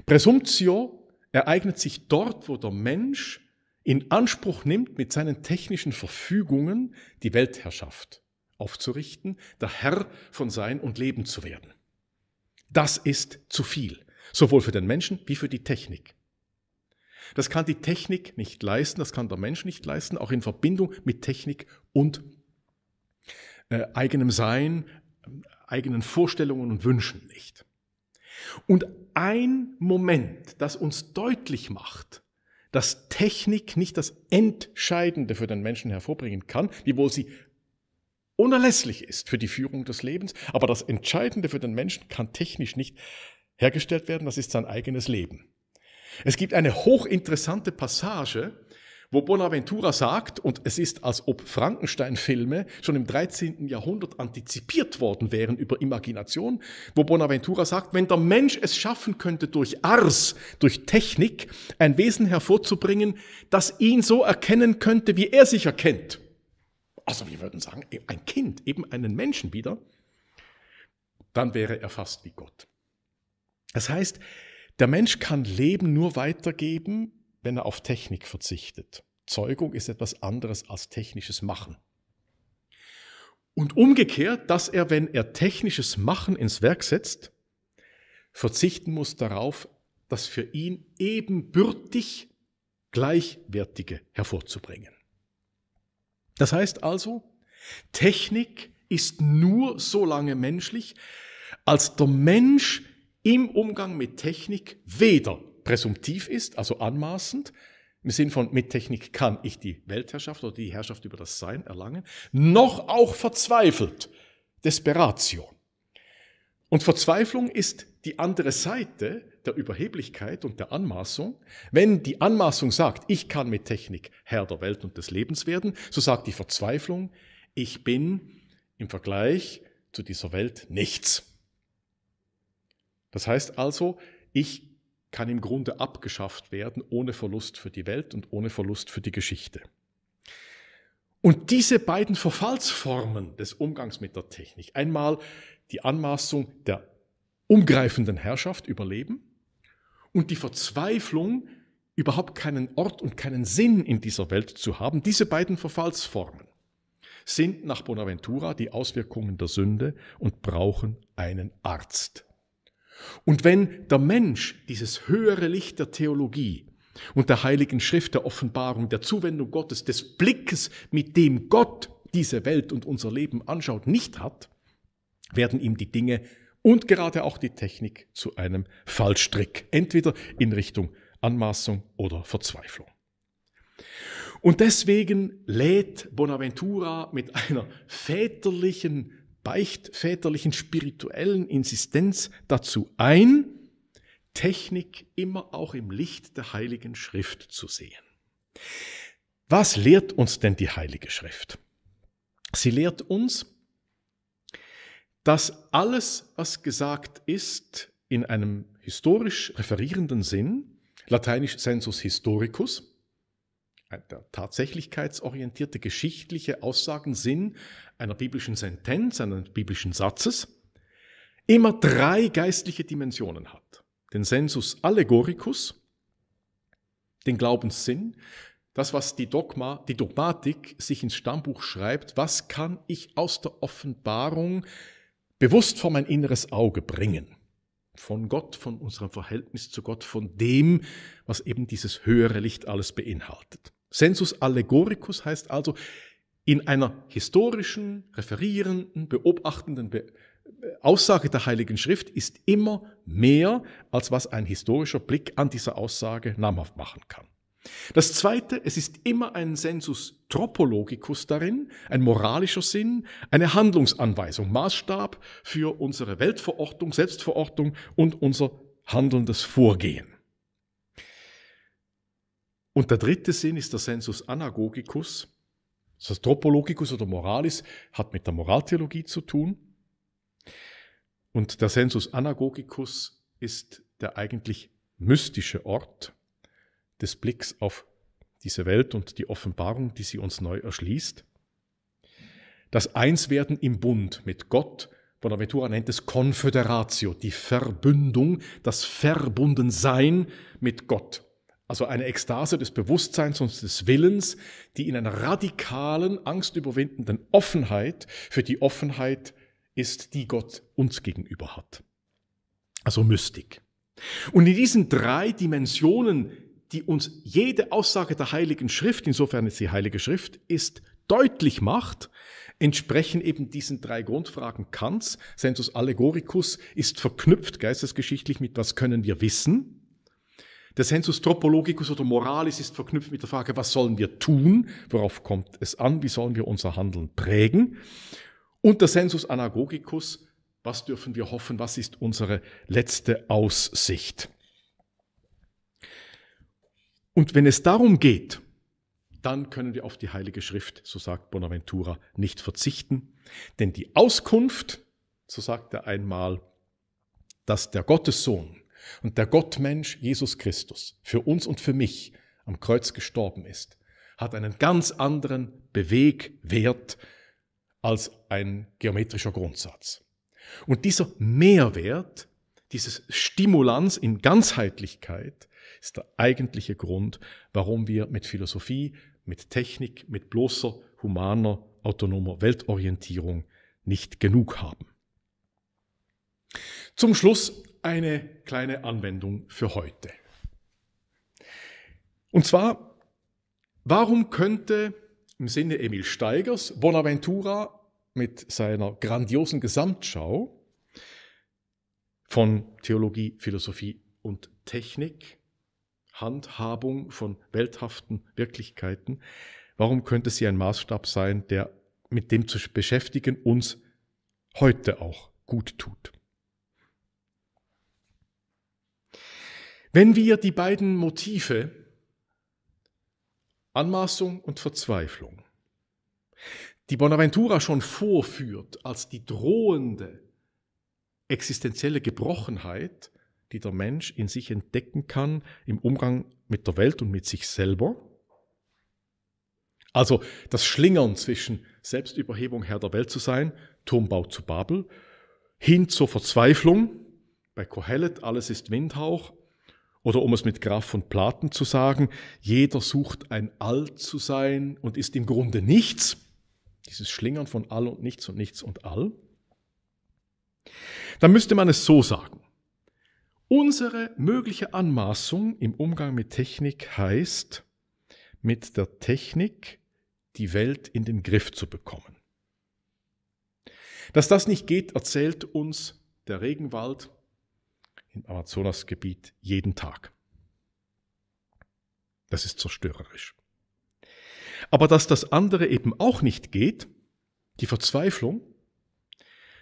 S1: Presumptio ereignet sich dort, wo der Mensch in Anspruch nimmt, mit seinen technischen Verfügungen die Weltherrschaft aufzurichten, der Herr von Sein und Leben zu werden. Das ist zu viel, sowohl für den Menschen wie für die Technik. Das kann die Technik nicht leisten, das kann der Mensch nicht leisten, auch in Verbindung mit Technik und äh, eigenem Sein, äh, eigenen Vorstellungen und Wünschen nicht. Und ein Moment, das uns deutlich macht, dass Technik nicht das Entscheidende für den Menschen hervorbringen kann, wiewohl sie unerlässlich ist für die Führung des Lebens, aber das Entscheidende für den Menschen kann technisch nicht hergestellt werden, das ist sein eigenes Leben. Es gibt eine hochinteressante Passage, wo Bonaventura sagt, und es ist, als ob Frankenstein-Filme schon im 13. Jahrhundert antizipiert worden wären über Imagination, wo Bonaventura sagt, wenn der Mensch es schaffen könnte, durch Ars, durch Technik, ein Wesen hervorzubringen, das ihn so erkennen könnte, wie er sich erkennt. Also wir würden sagen, ein Kind, eben einen Menschen wieder, dann wäre er fast wie Gott. Das heißt, der Mensch kann Leben nur weitergeben, wenn er auf Technik verzichtet. Zeugung ist etwas anderes als technisches Machen. Und umgekehrt, dass er, wenn er technisches Machen ins Werk setzt, verzichten muss darauf, das für ihn ebenbürtig Gleichwertige hervorzubringen. Das heißt also, Technik ist nur so lange menschlich, als der Mensch im Umgang mit Technik weder präsumptiv ist, also anmaßend, im Sinn von mit Technik kann ich die Weltherrschaft oder die Herrschaft über das Sein erlangen, noch auch verzweifelt, Desperatio. Und Verzweiflung ist die andere Seite der Überheblichkeit und der Anmaßung. Wenn die Anmaßung sagt, ich kann mit Technik Herr der Welt und des Lebens werden, so sagt die Verzweiflung, ich bin im Vergleich zu dieser Welt nichts. Das heißt also, ich kann im Grunde abgeschafft werden ohne Verlust für die Welt und ohne Verlust für die Geschichte. Und diese beiden Verfallsformen des Umgangs mit der Technik, einmal die Anmaßung der umgreifenden Herrschaft überleben und die Verzweiflung, überhaupt keinen Ort und keinen Sinn in dieser Welt zu haben, diese beiden Verfallsformen sind nach Bonaventura die Auswirkungen der Sünde und brauchen einen Arzt. Und wenn der Mensch dieses höhere Licht der Theologie und der Heiligen Schrift, der Offenbarung, der Zuwendung Gottes, des Blickes, mit dem Gott diese Welt und unser Leben anschaut, nicht hat, werden ihm die Dinge und gerade auch die Technik zu einem Fallstrick, entweder in Richtung Anmaßung oder Verzweiflung. Und deswegen lädt Bonaventura mit einer väterlichen beichtväterlichen spirituellen Insistenz dazu ein, Technik immer auch im Licht der Heiligen Schrift zu sehen. Was lehrt uns denn die Heilige Schrift? Sie lehrt uns, dass alles, was gesagt ist, in einem historisch referierenden Sinn, lateinisch sensus historicus, äh, der tatsächlichkeitsorientierte geschichtliche Aussagensinn einer biblischen Sentenz, eines biblischen Satzes, immer drei geistliche Dimensionen hat. Den Sensus allegoricus, den Glaubenssinn, das, was die, Dogma, die Dogmatik sich ins Stammbuch schreibt, was kann ich aus der Offenbarung bewusst vor mein inneres Auge bringen? Von Gott, von unserem Verhältnis zu Gott, von dem, was eben dieses höhere Licht alles beinhaltet. Sensus allegoricus heißt also, in einer historischen, referierenden, beobachtenden Be Aussage der Heiligen Schrift ist immer mehr, als was ein historischer Blick an dieser Aussage namhaft machen kann. Das Zweite, es ist immer ein Sensus tropologicus darin, ein moralischer Sinn, eine Handlungsanweisung, Maßstab für unsere Weltverortung, Selbstverortung und unser handelndes Vorgehen. Und der dritte Sinn ist der Sensus anagogicus. Das heißt, Tropologicus oder Moralis hat mit der Moraltheologie zu tun. Und der Sensus anagogicus ist der eigentlich mystische Ort des Blicks auf diese Welt und die Offenbarung, die sie uns neu erschließt. Das Einswerden im Bund mit Gott, Bonaventura nennt es Confederatio, die Verbündung, das Verbundensein mit Gott. Also eine Ekstase des Bewusstseins und des Willens, die in einer radikalen, angstüberwindenden Offenheit für die Offenheit ist, die Gott uns gegenüber hat. Also Mystik. Und in diesen drei Dimensionen, die uns jede Aussage der Heiligen Schrift, insofern es die Heilige Schrift ist, deutlich macht, entsprechen eben diesen drei Grundfragen Kants. Sensus allegoricus ist verknüpft geistesgeschichtlich mit was können wir wissen? Der Sensus Tropologicus oder Moralis ist verknüpft mit der Frage, was sollen wir tun? Worauf kommt es an? Wie sollen wir unser Handeln prägen? Und der Sensus Anagogicus, was dürfen wir hoffen? Was ist unsere letzte Aussicht? Und wenn es darum geht, dann können wir auf die Heilige Schrift, so sagt Bonaventura, nicht verzichten. Denn die Auskunft, so sagt er einmal, dass der Gottessohn und der Gottmensch Jesus Christus für uns und für mich am Kreuz gestorben ist, hat einen ganz anderen Bewegwert als ein geometrischer Grundsatz. Und dieser Mehrwert, dieses Stimulanz in Ganzheitlichkeit ist der eigentliche Grund, warum wir mit Philosophie, mit Technik, mit bloßer, humaner, autonomer Weltorientierung nicht genug haben. Zum Schluss eine kleine Anwendung für heute. Und zwar, warum könnte im Sinne Emil Steigers Bonaventura mit seiner grandiosen Gesamtschau von Theologie, Philosophie und Technik, Handhabung von welthaften Wirklichkeiten, warum könnte sie ein Maßstab sein, der mit dem zu beschäftigen uns heute auch gut tut? Wenn wir die beiden Motive Anmaßung und Verzweiflung, die Bonaventura schon vorführt als die drohende existenzielle Gebrochenheit, die der Mensch in sich entdecken kann im Umgang mit der Welt und mit sich selber. Also das Schlingern zwischen Selbstüberhebung, Herr der Welt zu sein, Turmbau zu Babel, hin zur Verzweiflung, bei Kohelet alles ist Windhauch, oder um es mit Graf von Platen zu sagen, jeder sucht ein All zu sein und ist im Grunde nichts. Dieses Schlingern von All und nichts und nichts und All. Dann müsste man es so sagen. Unsere mögliche Anmaßung im Umgang mit Technik heißt, mit der Technik die Welt in den Griff zu bekommen. Dass das nicht geht, erzählt uns der Regenwald im Amazonasgebiet jeden Tag. Das ist zerstörerisch. Aber dass das andere eben auch nicht geht, die Verzweiflung,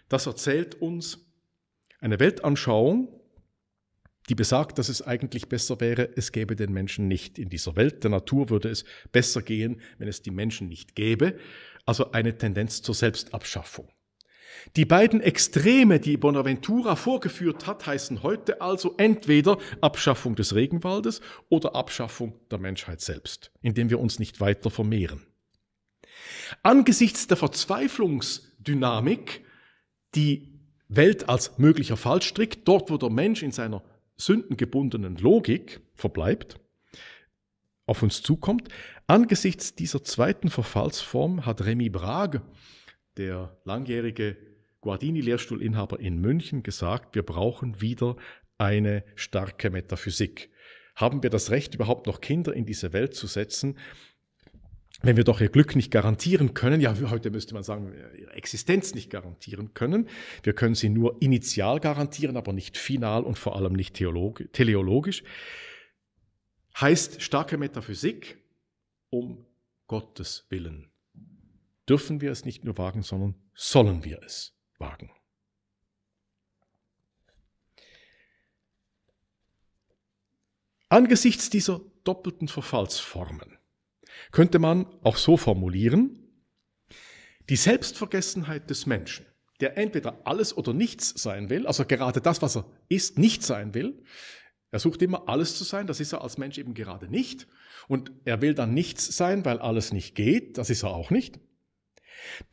S1: das erzählt uns eine Weltanschauung, die besagt, dass es eigentlich besser wäre, es gäbe den Menschen nicht in dieser Welt. Der Natur würde es besser gehen, wenn es die Menschen nicht gäbe. Also eine Tendenz zur Selbstabschaffung. Die beiden Extreme, die Bonaventura vorgeführt hat, heißen heute also entweder Abschaffung des Regenwaldes oder Abschaffung der Menschheit selbst, indem wir uns nicht weiter vermehren. Angesichts der Verzweiflungsdynamik, die Welt als möglicher Fallstrick, dort wo der Mensch in seiner sündengebundenen Logik verbleibt, auf uns zukommt, angesichts dieser zweiten Verfallsform hat Remy Brage der langjährige Guardini-Lehrstuhlinhaber in München gesagt, wir brauchen wieder eine starke Metaphysik. Haben wir das Recht, überhaupt noch Kinder in diese Welt zu setzen, wenn wir doch ihr Glück nicht garantieren können? Ja, heute müsste man sagen, ihre Existenz nicht garantieren können. Wir können sie nur initial garantieren, aber nicht final und vor allem nicht teleologisch. Heißt starke Metaphysik um Gottes Willen. Dürfen wir es nicht nur wagen, sondern sollen wir es. Angesichts dieser doppelten Verfallsformen könnte man auch so formulieren, die Selbstvergessenheit des Menschen, der entweder alles oder nichts sein will, also gerade das, was er ist, nicht sein will, er sucht immer alles zu sein, das ist er als Mensch eben gerade nicht, und er will dann nichts sein, weil alles nicht geht, das ist er auch nicht.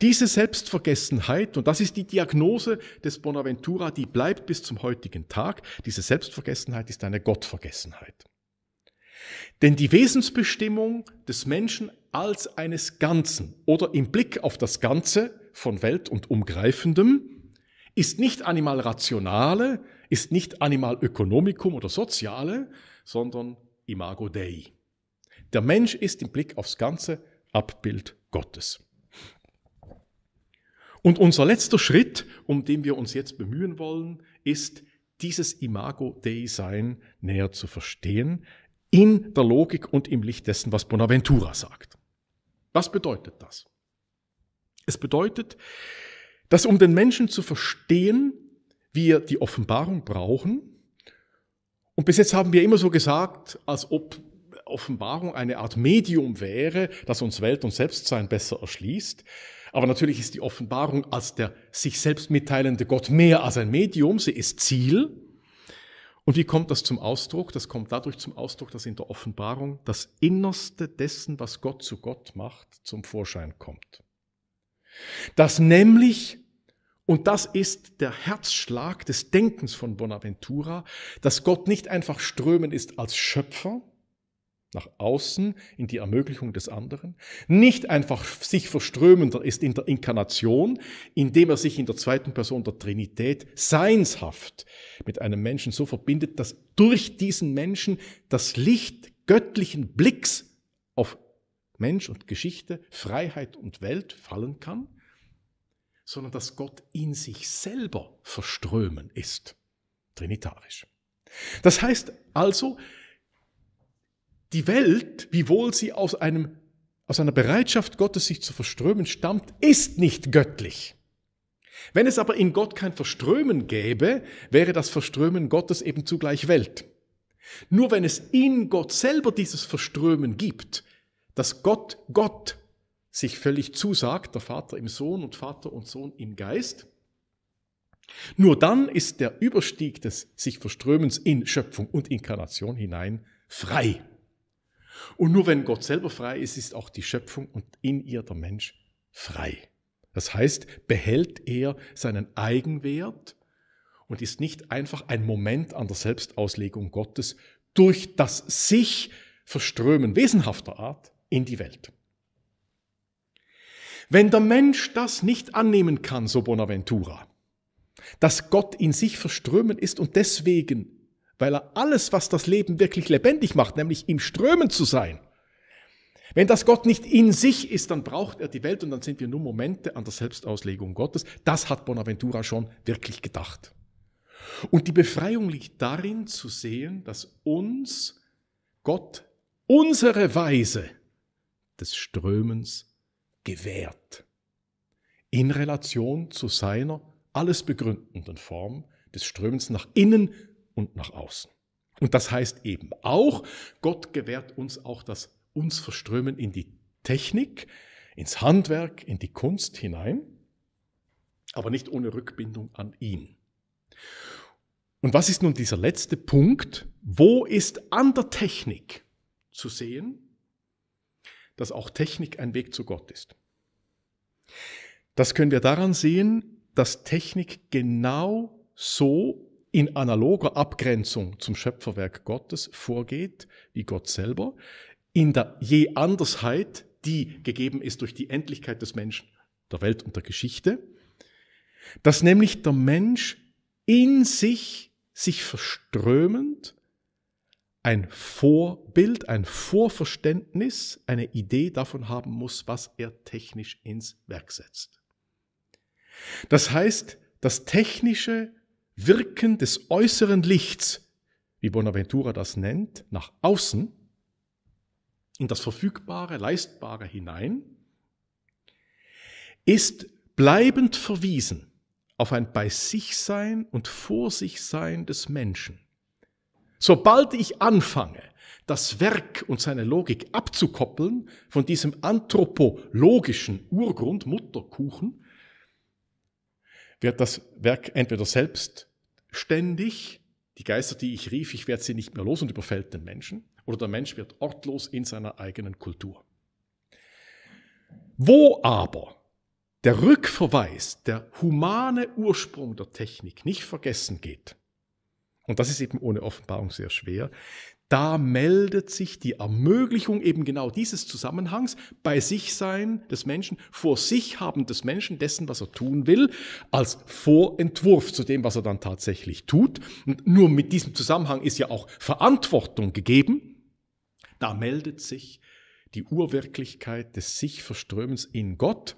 S1: Diese Selbstvergessenheit, und das ist die Diagnose des Bonaventura, die bleibt bis zum heutigen Tag, diese Selbstvergessenheit ist eine Gottvergessenheit. Denn die Wesensbestimmung des Menschen als eines Ganzen oder im Blick auf das Ganze von Welt und Umgreifendem ist nicht animal rationale, ist nicht animal economicum oder soziale, sondern imago Dei. Der Mensch ist im Blick aufs Ganze Abbild Gottes. Und unser letzter Schritt, um den wir uns jetzt bemühen wollen, ist, dieses Imago Dei Sein näher zu verstehen, in der Logik und im Licht dessen, was Bonaventura sagt. Was bedeutet das? Es bedeutet, dass um den Menschen zu verstehen, wir die Offenbarung brauchen. Und bis jetzt haben wir immer so gesagt, als ob Offenbarung eine Art Medium wäre, das uns Welt und Selbstsein besser erschließt. Aber natürlich ist die Offenbarung als der sich selbst mitteilende Gott mehr als ein Medium, sie ist Ziel. Und wie kommt das zum Ausdruck? Das kommt dadurch zum Ausdruck, dass in der Offenbarung das Innerste dessen, was Gott zu Gott macht, zum Vorschein kommt. Dass nämlich, und das ist der Herzschlag des Denkens von Bonaventura, dass Gott nicht einfach strömend ist als Schöpfer, nach außen in die Ermöglichung des anderen, nicht einfach sich verströmender ist in der Inkarnation, indem er sich in der zweiten Person der Trinität seinshaft mit einem Menschen so verbindet, dass durch diesen Menschen das Licht göttlichen Blicks auf Mensch und Geschichte, Freiheit und Welt fallen kann, sondern dass Gott in sich selber verströmen ist, trinitarisch. Das heißt also, die Welt, wiewohl sie aus, einem, aus einer Bereitschaft Gottes sich zu verströmen stammt, ist nicht göttlich. Wenn es aber in Gott kein Verströmen gäbe, wäre das Verströmen Gottes eben zugleich Welt. Nur wenn es in Gott selber dieses Verströmen gibt, dass Gott Gott sich völlig zusagt, der Vater im Sohn und Vater und Sohn im Geist, nur dann ist der Überstieg des sich Verströmens in Schöpfung und Inkarnation hinein frei. Und nur wenn Gott selber frei ist, ist auch die Schöpfung und in ihr der Mensch frei. Das heißt, behält er seinen Eigenwert und ist nicht einfach ein Moment an der Selbstauslegung Gottes durch das sich verströmen wesenhafter Art in die Welt. Wenn der Mensch das nicht annehmen kann, so Bonaventura, dass Gott in sich verströmen ist und deswegen weil er alles, was das Leben wirklich lebendig macht, nämlich im Strömen zu sein, wenn das Gott nicht in sich ist, dann braucht er die Welt und dann sind wir nur Momente an der Selbstauslegung Gottes. Das hat Bonaventura schon wirklich gedacht. Und die Befreiung liegt darin zu sehen, dass uns Gott unsere Weise des Strömens gewährt. In Relation zu seiner alles begründenden Form des Strömens nach innen und nach außen. Und das heißt eben auch, Gott gewährt uns auch das uns verströmen in die Technik, ins Handwerk, in die Kunst hinein, aber nicht ohne Rückbindung an ihn. Und was ist nun dieser letzte Punkt? Wo ist an der Technik zu sehen, dass auch Technik ein Weg zu Gott ist? Das können wir daran sehen, dass Technik genau so in analoger Abgrenzung zum Schöpferwerk Gottes vorgeht, wie Gott selber, in der je Andersheit, die gegeben ist durch die Endlichkeit des Menschen, der Welt und der Geschichte, dass nämlich der Mensch in sich, sich verströmend, ein Vorbild, ein Vorverständnis, eine Idee davon haben muss, was er technisch ins Werk setzt. Das heißt, das Technische Wirken des äußeren Lichts, wie Bonaventura das nennt, nach außen, in das Verfügbare, Leistbare hinein, ist bleibend verwiesen auf ein bei sich sein und vor sich sein des Menschen. Sobald ich anfange, das Werk und seine Logik abzukoppeln von diesem anthropologischen Urgrund, Mutterkuchen, wird das Werk entweder selbst ständig. Die Geister, die ich rief, ich werde sie nicht mehr los und überfällt den Menschen. Oder der Mensch wird ortlos in seiner eigenen Kultur. Wo aber der Rückverweis, der humane Ursprung der Technik nicht vergessen geht, und das ist eben ohne Offenbarung sehr schwer, da meldet sich die Ermöglichung eben genau dieses Zusammenhangs bei sich sein des Menschen, vor sich haben des Menschen dessen, was er tun will, als Vorentwurf zu dem, was er dann tatsächlich tut. Und nur mit diesem Zusammenhang ist ja auch Verantwortung gegeben. Da meldet sich die Urwirklichkeit des Sichverströmens in Gott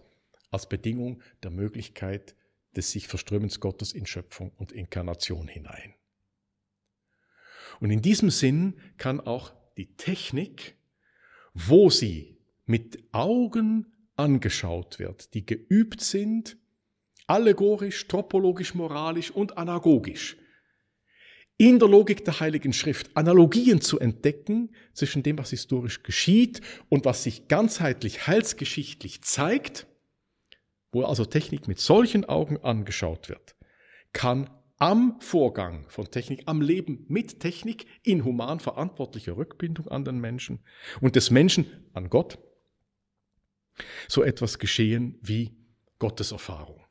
S1: als Bedingung der Möglichkeit des Sichverströmens Gottes in Schöpfung und Inkarnation hinein. Und in diesem Sinn kann auch die Technik, wo sie mit Augen angeschaut wird, die geübt sind, allegorisch, tropologisch, moralisch und anagogisch, in der Logik der Heiligen Schrift Analogien zu entdecken zwischen dem, was historisch geschieht und was sich ganzheitlich heilsgeschichtlich zeigt, wo also Technik mit solchen Augen angeschaut wird, kann am Vorgang von Technik, am Leben mit Technik in human verantwortlicher Rückbindung an den Menschen und des Menschen an Gott so etwas geschehen wie Gottes Erfahrung.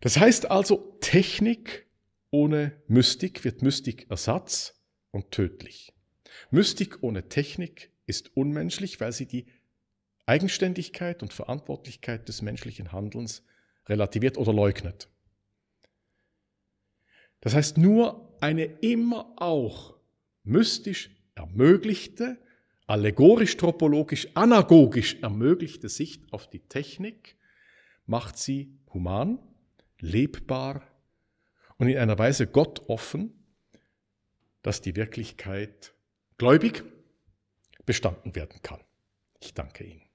S1: Das heißt also, Technik ohne Mystik wird Mystik Ersatz und tödlich. Mystik ohne Technik ist unmenschlich, weil sie die Eigenständigkeit und Verantwortlichkeit des menschlichen Handelns relativiert oder leugnet. Das heißt, nur eine immer auch mystisch ermöglichte, allegorisch-tropologisch, anagogisch ermöglichte Sicht auf die Technik macht sie human, lebbar und in einer Weise gottoffen, dass die Wirklichkeit gläubig bestanden werden kann. Ich danke Ihnen.